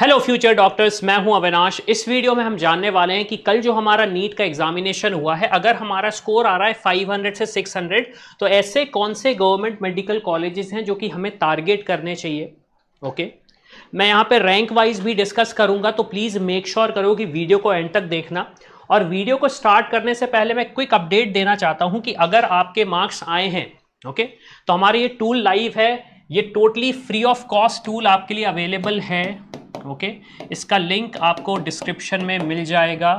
Hello future doctors मैं हूं अविनाश इस वीडियो में हम जानने वाले हैं कि कल जो हमारा नीट का एग्जामिनेशन हुआ है अगर हमारा स्कोर आ रहा है 500 से 600 तो ऐसे कौन से गवर्नमेंट मेडिकल कॉलेजेस हैं जो कि हमें टारगेट करने चाहिए ओके okay? मैं यहां पे रैंक वाइज भी डिस्कस करूंगा तो प्लीज़ मेक श्योर करो कि वीडियो को एंड तक देखना और वीडियो को स्टार्ट करने से पहले मैं क्विक अपडेट देना चाहता हूँ कि अगर आपके मार्क्स आए हैं ओके okay? तो हमारी ये टूल लाइव है ये totally free of cost tool आपके लिए अवेलेबल है ओके okay? इसका लिंक आपको डिस्क्रिप्शन में मिल जाएगा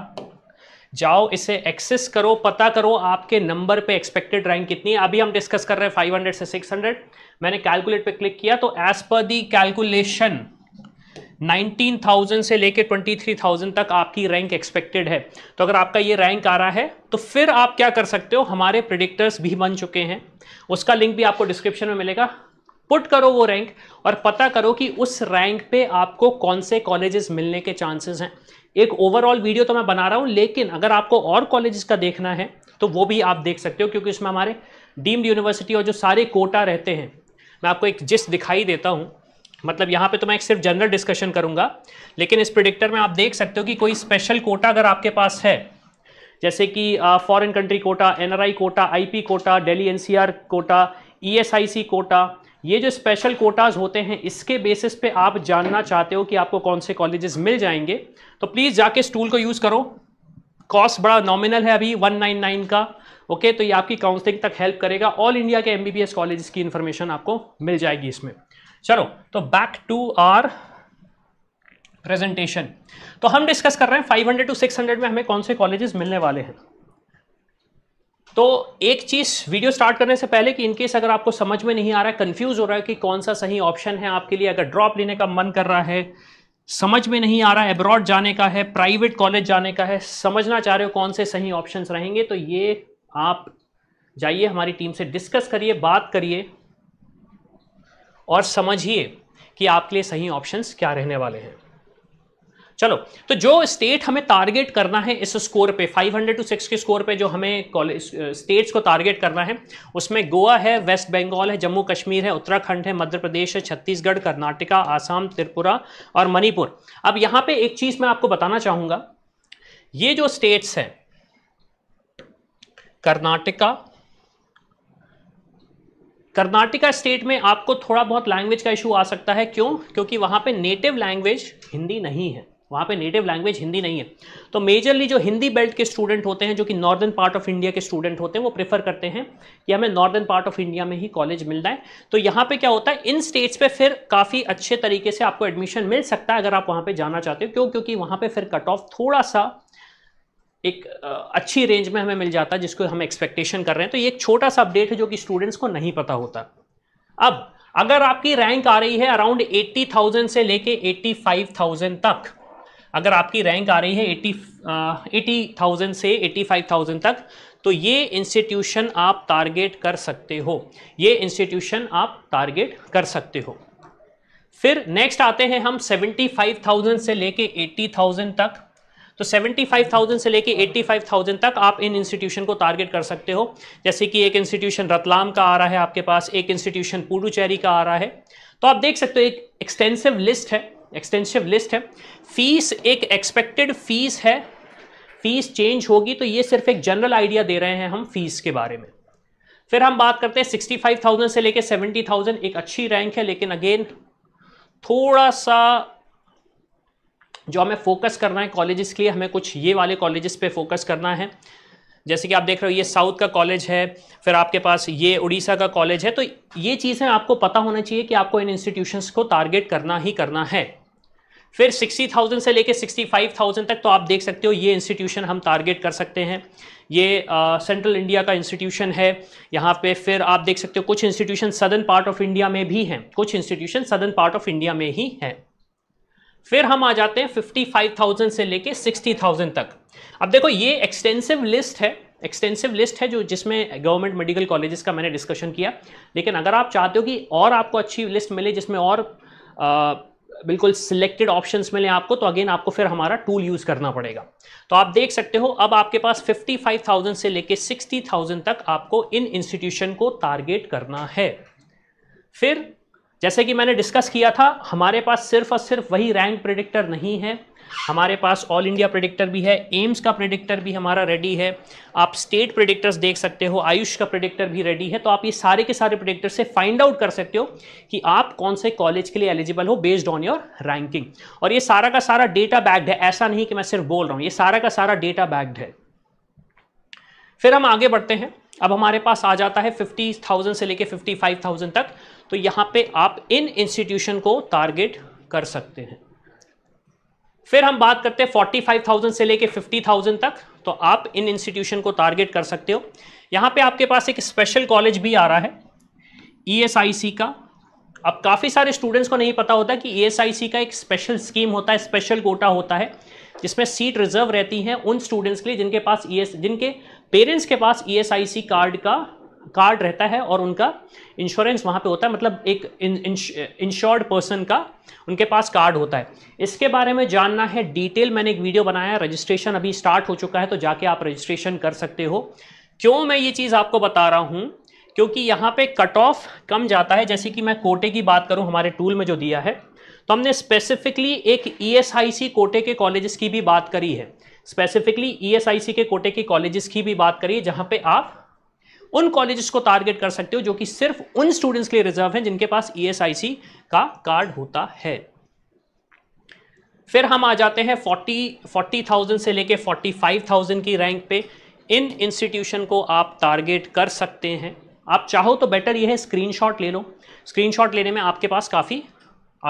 जाओ इसे एक्सेस करो पता करो आपके नंबर पे एक्सपेक्टेड रैंक कितनी है अभी हम डिस्कस कर रहे हैं 500 से 600 मैंने कैलकुलेट पे क्लिक किया तो एज पर दी कैलकुलेशन 19,000 से लेके 23,000 तक आपकी रैंक एक्सपेक्टेड है तो अगर आपका ये रैंक आ रहा है तो फिर आप क्या कर सकते हो हमारे प्रिडिक्टर्स भी बन चुके हैं उसका लिंक भी आपको डिस्क्रिप्शन में मिलेगा पुट करो वो रैंक और पता करो कि उस रैंक पे आपको कौन से कॉलेजेस मिलने के चांसेस हैं एक ओवरऑल वीडियो तो मैं बना रहा हूँ लेकिन अगर आपको और कॉलेजेस का देखना है तो वो भी आप देख सकते हो क्योंकि इसमें हमारे डीम्ड यूनिवर्सिटी और जो सारे कोटा रहते हैं मैं आपको एक जिस दिखाई देता हूँ मतलब यहाँ पे तो मैं एक सिर्फ जनरल डिस्कशन करूँगा लेकिन इस प्रिडिक्टर में आप देख सकते हो कि कोई स्पेशल कोटा अगर आपके पास है जैसे कि foreign country quota NRI quota IP quota Delhi NCR quota ESIC quota ये जो स्पेशल कोटाज होते हैं इसके बेसिस पे आप जानना चाहते हो कि आपको कौन से कॉलेजेस मिल जाएंगे तो प्लीज़ जाके स्टूल को यूज़ करो कॉस्ट बड़ा नॉमिनल है अभी 199 का ओके तो ये आपकी काउंसलिंग तक हेल्प करेगा ऑल इंडिया के एमबीबीएस कॉलेजेस की इंफॉर्मेशन आपको मिल जाएगी इसमें चलो तो बैक टू आर प्रेजेंटेशन तो हम डिस्कस कर रहे हैं 500 टू 600 में हमें कौन से कॉलेजेस मिलने वाले हैं तो एक चीज़ वीडियो स्टार्ट करने से पहले कि इनकेस अगर आपको समझ में नहीं आ रहा है कंफ्यूज हो रहा है कि कौन सा सही ऑप्शन है आपके लिए अगर ड्रॉप लेने का मन कर रहा है समझ में नहीं आ रहा है अब्रॉड जाने का है प्राइवेट कॉलेज जाने का है समझना चाह रहे हो कौन से सही ऑप्शन रहेंगे तो ये आप जाइए हमारी टीम से डिस्कस करिए बात करिए और समझिए कि आपके लिए सही ऑप्शंस क्या रहने वाले हैं चलो तो जो स्टेट हमें टारगेट करना है इस स्कोर पे 500 टू 6 के स्कोर पे जो हमें स्टेट्स को टारगेट करना है उसमें गोवा है वेस्ट बंगाल है जम्मू कश्मीर है उत्तराखंड है मध्य प्रदेश है छत्तीसगढ़ कर्नाटका आसाम त्रिपुरा और मणिपुर अब यहाँ पे एक चीज़ मैं आपको बताना चाहूंगा ये जो स्टेट्स हैं कर्नाटका कर्नाटका स्टेट में आपको थोड़ा बहुत लैंग्वेज का इशू आ सकता है क्यों क्योंकि वहां पे नेटिव लैंग्वेज हिंदी नहीं है वहाँ पे नेटिव लैंग्वेज हिंदी नहीं है तो मेजरली जो हिंदी बेल्ट के स्टूडेंट होते हैं जो कि नॉर्दर्न पार्ट ऑफ इंडिया के स्टूडेंट होते हैं वो प्रेफर करते हैं कि हमें नॉर्दर्न पार्ट ऑफ इंडिया में ही कॉलेज मिल जाए तो यहाँ पे क्या होता है इन स्टेट्स पे फिर काफ़ी अच्छे तरीके से आपको एडमिशन मिल सकता है अगर आप वहाँ पर जाना चाहते हो क्यों क्योंकि वहाँ पर फिर कट ऑफ थोड़ा सा एक अच्छी रेंज में हमें मिल जाता है जिसको हम एक्सपेक्टेशन कर रहे हैं तो ये एक छोटा सा अपडेट है जो कि स्टूडेंट्स को नहीं पता होता अब अगर आपकी रैंक आ रही है अराउंड 80,000 से लेके 85,000 तक अगर आपकी रैंक आ रही है एटी एटी थाउजेंड से एटी फाइव थाउजेंड तक तो ये इंस्टीट्यूशन आप टारगेट कर सकते हो ये इंस्टीट्यूशन आप टारगेट कर सकते हो फिर नेक्स्ट आते हैं हम 75,000 से लेके 80,000 तक तो 75,000 से लेके 85,000 तक आप इन इंस्टीट्यूशन को टारगेट कर सकते हो जैसे कि एक इंस्टीट्यूशन रतलाम का आ रहा है आपके पास एक इंस्टीट्यूशन पुडुचेरी का आ रहा है तो आप देख सकते हो एक एक्सटेंसिव लिस्ट है एक्सटेंसिव लिस्ट है फीस एक एक्सपेक्टेड फीस है फीस चेंज होगी तो ये सिर्फ एक जनरल आइडिया दे रहे हैं हम फीस के बारे में फिर हम बात करते हैं 65,000 से लेके 70,000 एक अच्छी रैंक है लेकिन अगेन थोड़ा सा जो हमें फोकस करना है कॉलेजेस के लिए हमें कुछ ये वाले कॉलेजेस पे फोकस करना है जैसे कि आप देख रहे हो ये साउथ का कॉलेज है फिर आपके पास ये उड़ीसा का कॉलेज है तो ये चीज़ें आपको पता होना चाहिए कि आपको इन इंस्टीट्यूशंस को टारगेट करना ही करना है फिर 60,000 से लेके 65,000 तक तो आप देख सकते हो ये इंस्टीट्यूशन हम टारगेट कर सकते हैं ये सेंट्रल इंडिया का इंस्टीट्यूशन है यहाँ पे फिर आप देख सकते हो कुछ institution southern part of India में भी हैं कुछ institution southern part of India में ही हैं फिर हम आ जाते हैं 55,000 से लेके 60,000 तक अब देखो ये एक्सटेंसिव लिस्ट है एक्सटेंसिव लिस्ट है जो जिसमें गवर्नमेंट मेडिकल कॉलेजेस का मैंने डिस्कशन किया लेकिन अगर आप चाहते हो कि और आपको अच्छी लिस्ट मिले जिसमें और बिल्कुल सिलेक्टेड ऑप्शंस मिले आपको तो अगेन आपको फिर हमारा टूल यूज़ करना पड़ेगा तो आप देख सकते हो अब आपके पास 55,000 से लेके 60,000 तक आपको इन इंस्टीट्यूशन को टारगेट करना है फिर जैसे कि मैंने डिस्कस किया था हमारे पास सिर्फ और सिर्फ वही रैंक प्रिडिक्टर नहीं है हमारे पास ऑल इंडिया प्रिडिक्टर भी है एम्स का प्रिडिक्टर भी हमारा रेडी है आप स्टेट प्रिडिक्टर्स देख सकते हो आयुष का प्रिडिक्टर भी रेडी है तो आप ये सारे के सारे प्रिडिक्टर से फाइंड आउट कर सकते हो कि आप कौन से कॉलेज के लिए एलिजिबल हो बेस्ड ऑन योर रैंकिंग और ये सारा का सारा डेटा बैग्ड है ऐसा नहीं कि मैं सिर्फ बोल रहा हूँ ये सारा का सारा डेटा बैग्ड है फिर हम आगे बढ़ते हैं अब हमारे पास आ जाता है फिफ्टी थाउजेंड से लेके फिफ्टी फाइव थाउजेंड तक तो यहाँ पे आप इन इंस्टीट्यूशन को टारगेट कर सकते हैं फिर हम बात करते हैं 45,000 से लेके 50,000 तक तो आप इन इंस्टीट्यूशन को टारगेट कर सकते हो यहाँ पे आपके पास एक स्पेशल कॉलेज भी आ रहा है ई e का अब काफ़ी सारे स्टूडेंट्स को नहीं पता होता कि ई e का एक स्पेशल स्कीम होता है स्पेशल कोटा होता है जिसमें सीट रिजर्व रहती है उन स्टूडेंट्स के लिए जिनके पास ई e जिनके पेरेंट्स के पास ई कार्ड का कार्ड रहता है और उनका इंश्योरेंस वहाँ पे होता है मतलब एक इंश्योर्ड पर्सन का उनके पास कार्ड होता है इसके बारे में जानना है डिटेल मैंने एक वीडियो बनाया है रजिस्ट्रेशन अभी स्टार्ट हो चुका है तो जाके आप रजिस्ट्रेशन कर सकते हो क्यों मैं ये चीज़ आपको बता रहा हूँ क्योंकि यहाँ पर कट ऑफ कम जाता है जैसे कि मैं कोटे की बात करूँ हमारे टूल में जो दिया है तो हमने स्पेसिफिकली एक ई e कोटे के कॉलेजेस की भी बात करी है स्पेसिफिकली ई e के कोटे के कॉलेजेस की भी बात करी है जहाँ पे आप उन कॉलेजेस को टारगेट कर सकते हो जो कि सिर्फ उन स्टूडेंट्स के लिए रिजर्व हैं जिनके पास ई e का कार्ड होता है फिर हम आ जाते हैं 40 40,000 से लेके 45,000 की रैंक पे इन इंस्टीट्यूशन को आप टारगेट कर सकते हैं आप चाहो तो बेटर यह है स्क्रीनशॉट ले लो स्क्रीनशॉट लेने में आपके पास काफ़ी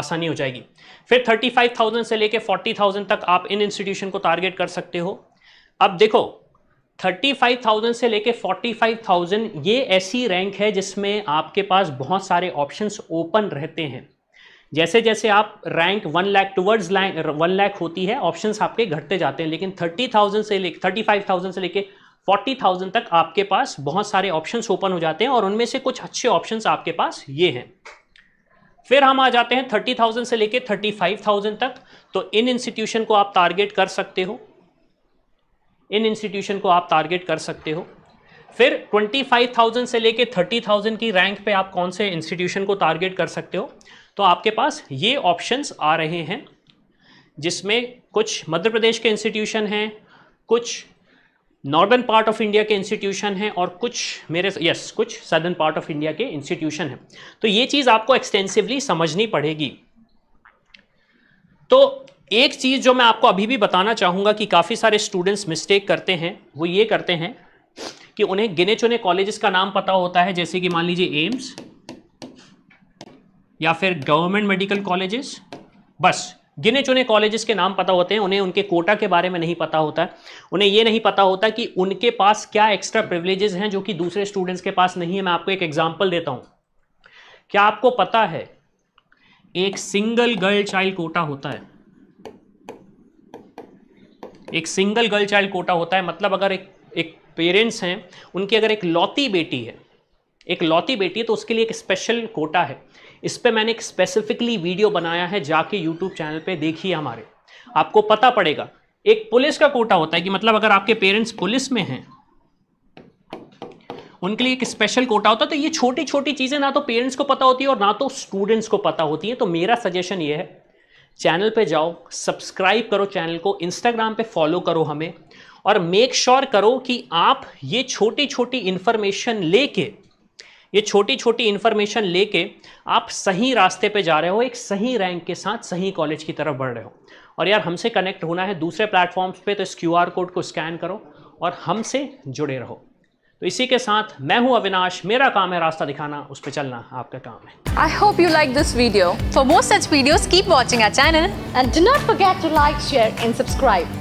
आसानी हो जाएगी फिर 35,000 से लेके 40,000 तक आप इन इंस्टीट्यूशन को टारगेट कर सकते हो अब देखो 35,000 से लेके 45,000 ये ऐसी रैंक है जिसमें आपके पास बहुत सारे ऑप्शंस ओपन रहते हैं जैसे जैसे आप rank one lakh towards one lakh होती है ऑप्शंस आपके घटते जाते हैं लेकिन 30,000 से ले 35,000 से लेके 40,000 तक आपके पास बहुत सारे ऑप्शंस ओपन हो जाते हैं और उनमें से कुछ अच्छे ऑप्शन आपके पास ये हैं फिर हम आ जाते हैं थाउजेंड से लेके थाउजेंड तक तो इन इंस्टीट्यूशन को आप टारगेट कर सकते हो इन इंस्टीट्यूशन को आप टारगेट कर सकते हो फिर 25,000 से लेके 30,000 की रैंक पे आप कौन से इंस्टीट्यूशन को टारगेट कर सकते हो तो आपके पास ये ऑप्शंस आ रहे हैं जिसमें कुछ मध्य प्रदेश के इंस्टीट्यूशन हैं कुछ नॉर्दर्न पार्ट ऑफ इंडिया के इंस्टीट्यूशन हैं और कुछ मेरे यस कुछ सदर्न पार्ट ऑफ इंडिया के इंस्टीट्यूशन हैं तो ये चीज़ आपको एक्सटेंसिवली समझनी पड़ेगी तो एक चीज़ जो मैं आपको अभी भी बताना चाहूंगा कि काफ़ी सारे स्टूडेंट्स मिस्टेक करते हैं वो ये करते हैं कि उन्हें गिने चुने कॉलेजेस का नाम पता होता है जैसे कि मान लीजिए एम्स या फिर गवर्नमेंट मेडिकल कॉलेजेस बस गिने चुने कॉलेजेस के नाम पता होते हैं उन्हें उनके कोटा के बारे में नहीं पता होता उन्हें यह नहीं पता होता कि उनके पास क्या एक्स्ट्रा प्रिवलेजेस हैं जो कि दूसरे स्टूडेंट्स के पास नहीं है मैं आपको एक एग्जाम्पल देता हूं क्या आपको पता है एक सिंगल गर्ल चाइल्ड कोटा होता है एक सिंगल गर्ल चाइल्ड कोटा होता है मतलब अगर एक एक पेरेंट्स हैं उनकी अगर एक लौती बेटी है एक लौती बेटी है तो उसके लिए एक स्पेशल कोटा है इस पर मैंने एक स्पेसिफिकली वीडियो बनाया है जाके यूट्यूब चैनल पर देखिए हमारे आपको पता पड़ेगा एक पुलिस का कोटा होता है कि मतलब अगर आपके पेरेंट्स पुलिस में हैं उनके लिए एक स्पेशल कोटा होता है तो ये छोटी छोटी चीज़ें ना तो पेरेंट्स को पता होती है और ना तो स्टूडेंट्स को पता होती है तो मेरा सजेशन ये है चैनल पे जाओ सब्सक्राइब करो चैनल को इंस्टाग्राम पे फॉलो करो हमें और मेक श्योर sure करो कि आप ये छोटी छोटी इन्फॉर्मेशन लेके ये छोटी छोटी इन्फॉर्मेशन लेके आप सही रास्ते पे जा रहे हो एक सही रैंक के साथ सही कॉलेज की तरफ बढ़ रहे हो और यार हमसे कनेक्ट होना है दूसरे प्लेटफॉर्म्स पे तो इस क्यू कोड को स्कैन करो और हमसे जुड़े रहो तो इसी के साथ मैं हूं अविनाश मेरा काम है रास्ता दिखाना उस पर चलना आपका काम है I hope you like this video for more such videos keep watching our channel and do not forget to like share and subscribe